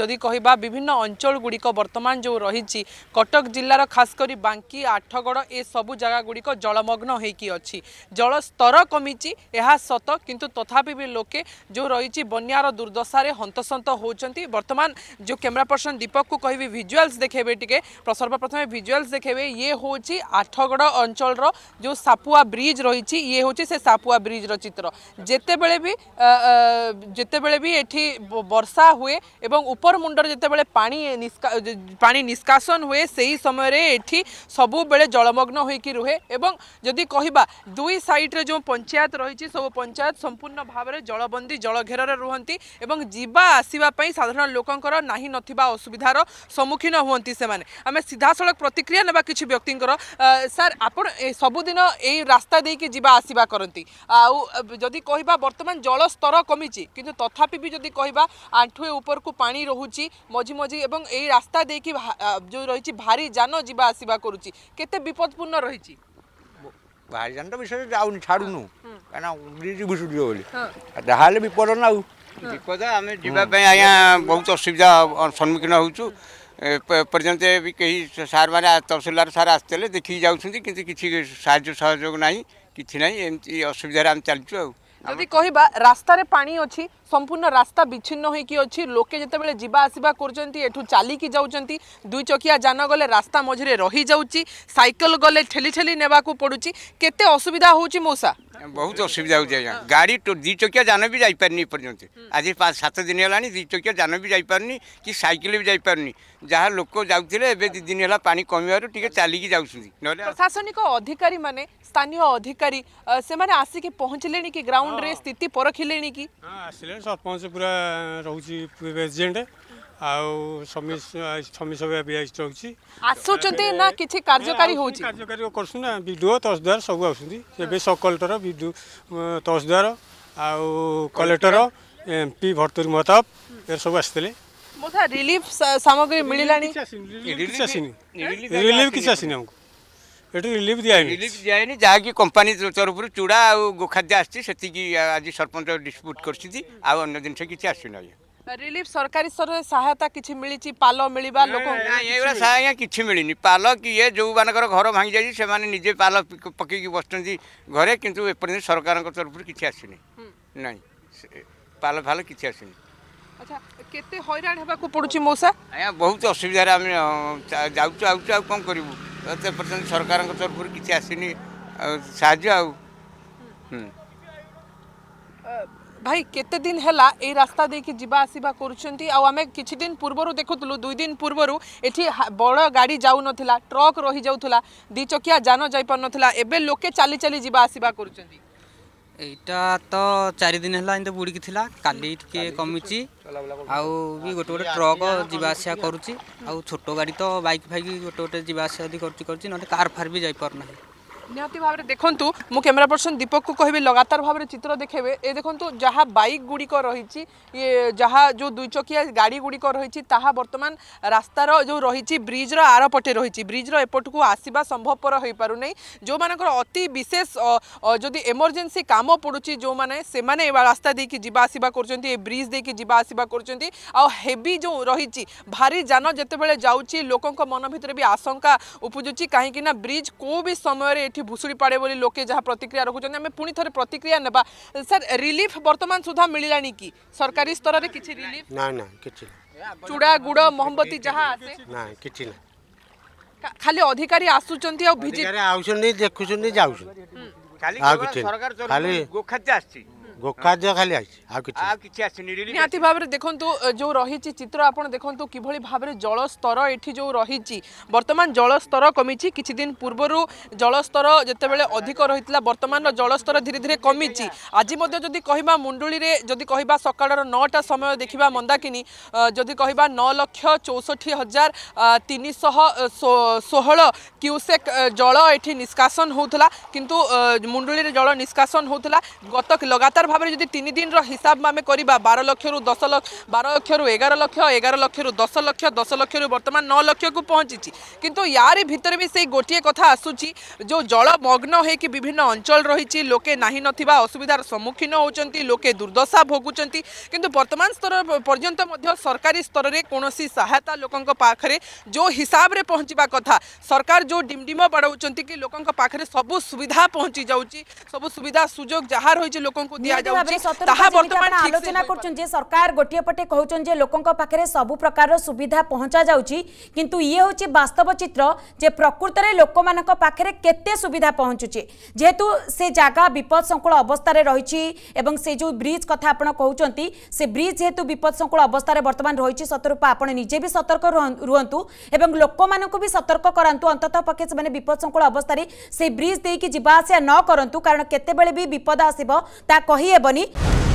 ଯଦି କହିବା ବିଭିନ୍ନ ଅଞ୍ଚଳଗୁଡ଼ିକ ବର୍ତ୍ତମାନ ଯେଉଁ ରହିଛି କଟକ ଜିଲ୍ଲାର ଖାସ କରି ବାଙ୍କୀ ଆଠଗଡ଼ ଏସବୁ ଜାଗାଗୁଡ଼ିକ ଜଳମଗ୍ନ ହୋଇକି ଅଛି ଜଳସ୍ତର କମିଛି ଏହା ସତ କିନ୍ତୁ ତଥାପି ବି ଲୋକେ ଯେଉଁ ରହିଛି ବନ୍ୟାର ଦୁର୍ଦ୍ଦଶାରେ ହନ୍ତସନ୍ତ ହେଉଛନ୍ତି ବର୍ତ୍ତମାନ ଯେଉଁ କ୍ୟାମେରା ପର୍ସନ ଦୀପକକୁ କହିବି ଭିଜୁଆଲ୍ସ ଦେଖେଇବେ ଟିକେ ସର୍ବପ୍ରଥମେ ଭିଜୁଆଲ୍ସ ଦେଖେଇବେ ଇଏ ହେଉଛି ଆଠଗଡ଼ ଅଞ୍ଚଳର ଯେଉଁ ସାପୁଆ ବ୍ରିଜ୍ ରହିଛି ଇଏ ହେଉଛି ସେ ସାପୁଆ ବ୍ରିଜ୍ର ଚିତ୍ର ଯେତେବେଳେ ବି ଯେତେବେଳେ ବି ଏଠି ବର୍ଷା ହୁଏ ଏବଂ উপর মুন্ডর যেতবে পা পা নিষ্কাশন হুয়ে সেই সময় এটি সবুলে জলমগ্ন হয়েকি রুহে এবং যদি কহবা দুই সাইড্রে যে পঞ্চায়েত রয়েছে সব পঞ্চায়েত সম্পূর্ণ ভাবে জলবন্দী জলঘেরে রুহতি এবং যা আসা সাধারণ লোকর না অসুবিধার সম্মুখীন হুঁতি সে আমি সিধাসলখ প্রতিক্রিয়া নেওয়া কিছু ব্যক্তিঙ্কর স্যার আপনার সবুদিন এই রাস্তা দিয়ে যা আসবা করতে আদি কহবা বর্তমান জল স্তর কমিছে কিন্তু তথাপি যদি কহবা আঁঠুয়ে উপরক পা পাঁচ ରହୁଛି মঝি মঝি এবং এই রাস্তা দিয়ে যে রয়েছে ভারী যান যা আসবা କରୁଛି କେତେ বিপদপূর্ণ রয়েছে ভারী যান বিষয়ে যাওনি ছাড়ুনু কেন ব্রিজ বিপদ না বিপদ আমি যা আজ্ঞা বহুত অসুবিধা সম্মুখীন হচ্ছু পর্যন্ত বি কেহি সার মানে তহসিলদার সার আসলে দেখি যাচ্ছেন কিন্তু কিছু সাহায্য সহযোগ নাই কিছু নাই এমতি অসুবিধার আমি চালছু আছে ଯଦି କହିବା ରାସ୍ତାରେ ପାଣି ଅଛି ସମ୍ପୂର୍ଣ୍ଣ ରାସ୍ତା ବିଚ୍ଛିନ୍ନ ହୋଇକି ଅଛି ଲୋକେ ଯେତେବେଳେ ଯିବା ଆସିବା କରୁଛନ୍ତି ଏଠୁ ଚାଲିକି ଯାଉଛନ୍ତି ଦୁଇ ଚକିଆ ଯାନ ଗଲେ ରାସ୍ତା ମଝିରେ ରହିଯାଉଛି ସାଇକେଲ ଗଲେ ଠେଲି ଠେଲି ନେବାକୁ ପଡ଼ୁଛି କେତେ ଅସୁବିଧା ହେଉଛି ମଉସା बहुत असुविधा हो जाए गाड़ी तो दी चकिया जान भी जापार नहीं पर्यटन आज पाँच सात दिन है दि चकिया जान भी जापार नहीं कि सैकेल भी जापार नहीं जहाँ लोक जाते दिन है पा कम चलिक प्रशासनिक अधिकारी मैंने स्थानीय अधिकारी से आसिक पहुँचले कि ग्राउंड रे स्थिति परखिले कि सरपंच पूरा रोचे ଆଉ ସମିତି ସଭା ବି ରହୁଛି ଆସୁଛନ୍ତି ନା କିଛି କାର୍ଯ୍ୟକାରୀ ହେଉଛି କାର୍ଯ୍ୟକାରୀ କରୁଛୁ ନା ବିଡ଼ିଓ ତହସିଲଦାର ସବୁ ଆସୁଛନ୍ତି ଏବେ ସକଲଟର ବିଡ଼ିଓ ତହସିଲଦାର ଆଉ collector M P Bhartruhari Mahtab ଏ ସବୁ ଆସିଥିଲେ ବୋଧ ରିଲିଫ୍ ସାମଗ୍ରୀ ମିଳିଲାଣି ରିଲିଫ୍ ଆସିନି ରିଲିଫ୍ କିଛି ଆସିନି ଆମକୁ ଏଠି ରିଲିଫ୍ ଦିଆହେଇନି ଦିଆ ହେଇନି ଯାହାକି କମ୍ପାନୀ ତରଫରୁ ଚୁଡ଼ା ଆଉ ଗୋଖାଦ୍ୟ ଆସିଛି ସେତିକି ଆଜି ସରପଞ୍ଚ ଡିସ୍ପ୍ୟୁଟ୍ କରିଛନ୍ତି ଆଉ ଅନ୍ୟ ଜିନିଷ କିଛି ଆସିନି ଆଜ୍ଞା रिलीफ सरकारी स्तर से सहायता किसी मिली पाल मिल कि मिलनी पाल किए जो मान घर भांगी जाने निजे पाल पक बस घर कि सरकार तरफ कि आसनी ना पाल फाल कि आसनी अच्छा के पड़ी मऊसा आज बहुत असुविधा जाऊ आ कौन सरकार तरफ किसी आसनी आ ভাই কেতে দিন হেলা এই রাস্তা দিয়ে যা আসবা করছেন আমি কিছুদিন পূর্ব দেখুলু দুই দিন পূর্ব এটি বড় গাড়ি যাও নথিলা ট্রক রহি যাওয়া দ্বিচকিয়া যান যাইপার নথিলা এবে লোকে চালি চালি যা আসবা করছেন এইটা তো চারিদিন হল এমনি বুড়ি লা কালি টিকি কমিছি আউ গোটে গোটে ট্রক যা আসা করছি আউ গাড়ি তো বাইক ফাইক গোটে গোটে যা আসা করছি করছি নহলে কার ফার বি যাইপার না নিহতি ভাবে দেখুন মু ক্যামেরা পর্সন দীপক কহবি লগাতার ভাবে চিত্র দেখেবে এ দেখুন যা বাইক গুড়ি রয়েছে ইয়ে যা যে দুই চকিয়া গাড়ি গুড়ি রয়েছে তাহা বর্তমান রাস্তার যে রয়েছে ব্রিজর আরপটে রয়েছে ব্রিজর এপটকু আসবা সম্ভবপর হয়ে পু না যে অতি বিশেষ যদি এমরজেন্সি কাম পড়ুছি যে সে রাস্তা দিয়ে যা আসবা করছেন এই ব্রিজ দিয়ে যা আসবা করছেন আেভি যে রয়েছে ভারি যান যেতবে যাচ্ছি লোক মন ভিতরে বি আশঙ্কা উপজুচি কিনা ব্রিজ কেউ বি সময়ের এটি ভুষুড়ি পড়ে বলে লোকে যা প্রতিক্রিয়া রাখুন আমি পুঁ থরে প্রতিক্রিয়া নেবা স্যার রিলিফ বর্তমান সুদ্ধা মিলানি কি সরকারি স্তরের কিছু রিলিফ না না কিছু চূড়া গুড় মোমবতী যা আসে না কিছু না খালি অধিকারী আসুচার ভিজিট আসুচার দেখুচার যাচ্ছেন খালি গোখাদ্য আসছে গোকার্য খালি আছে ଆଉ କିଛି ଆଉ କିଛି ଆସିନି ରିଲିଫ୍ ନିହାତି ଭାବରେ ଦେଖନ୍ତୁ ଯେଉଁ ରହିଛି ଚିତ୍ର ଆପଣ ଦେଖନ୍ତୁ କିଭଳି ଭାବରେ ଜଳସ୍ତର ଏଠି ଯେଉଁ ରହିଛି ବର୍ତ୍ତମାନ ଜଳସ୍ତର କମିଛି କିଛି ଦିନ ପୂର୍ବରୁ ଜଳସ୍ତର ଯେତେବେଳେ ଅଧିକ ରହିଥିଲା ବର୍ତ୍ତମାନର ଜଳସ୍ତର ଧୀରେ ଧୀରେ କମିଛି ଆଜି ମଧ୍ୟ ଯଦି କହିବା ମୁଣ୍ଡୁଳିରେ ଯଦି କହିବା ସକାଳର ନଅଟା ସମୟ ଦେଖିବା ମନ୍ଦାକିନି ଯଦି କହିବା ନଅ ଲକ୍ଷ ଚଉଷଠି ହଜାର ତିନିଶହ ଷୋହଳ କ୍ୟୁସେକ୍ ଜଳ ଏଠି ନିଷ୍କାସନ ହେଉଥିଲା କିନ୍ତୁ ମୁଣ୍ଡୁଳିରେ ଜଳ ନିଷ୍କାସନ ହେଉଥିଲା ଗତ ଲଗାତାର भाव में जी तीन दिन हिसाब आम कर बार लक्ष रु दस लक्ष बार लक्ष रु एगार लक्ष एगार लक्ष रु दस लक्ष दस लक्ष रु बर्तमान नौ लक्ष को पहुँची कि यार भितर भी से गोटे कथ आसूँ जो जलमग्न होन्न अंचल रही लोके असुविधार सम्मुखीन होती लोके दुर्दशा भोगुं कि बर्तमान स्तर पर्यत सरकारी स्तर में कौन सी सहायता लोक जो हिसाब से पहुँचवा कथा सरकार जो डिमडिम बड़ा कि लोक पाखे सब सुविधा पहुँची जा सब सुविधा सुजोग जहाँ रही लोक दिया ତାହା ବର୍ତ୍ତମାନ ଆଲୋଚନା କରୁଛନ୍ତି ଯେ ସରକାର ଗୋଟିଏ ପଟେ କହୁଛନ୍ତି ଯେ ଲୋକଙ୍କ ପାଖରେ ସବୁ ପ୍ରକାରର ସୁବିଧା ପହଞ୍ଚା ଯାଉଛି କିନ୍ତୁ ଇଏ ହେଉଛି ବାସ୍ତବ ଚିତ୍ର ଯେ ପ୍ରକୃତରେ ଲୋକମାନଙ୍କ ପାଖରେ କେତେ ସୁବିଧା ପହଞ୍ଚୁଛି ଯେହେତୁ ସେ ଜାଗା ବିପଦସଙ୍କୁଳ ଅବସ୍ଥାରେ ରହିଛି ଏବଂ ସେ ଯେଉଁ ବ୍ରିଜ୍ କଥା ଆପଣ କହୁଛନ୍ତି ସେ ବ୍ରିଜ୍ ଯେହେତୁ ବିପଦସଙ୍କୁଳ ଅବସ୍ଥାରେ ବର୍ତ୍ତମାନ ରହିଛି ସତରୂପା ଆପଣ ନିଜେ ବି ସତର୍କ ରୁହନ୍ତୁ ଏବଂ ଲୋକମାନଙ୍କୁ ବି ସତର୍କ କରାନ୍ତୁ ଅନ୍ତତଃ ପକ୍ଷେ ସେମାନେ ବିପଦସଙ୍କୁଳ ଅବସ୍ଥାରେ ସେଇ ବ୍ରିଜ୍ ଦେଇକି ଯିବା ଆସିବା ନ କରନ୍ତୁ କାରଣ କେତେବେଳେ ବି ବିପଦ ଆସିବ ତାହା କହି चाहिए बनी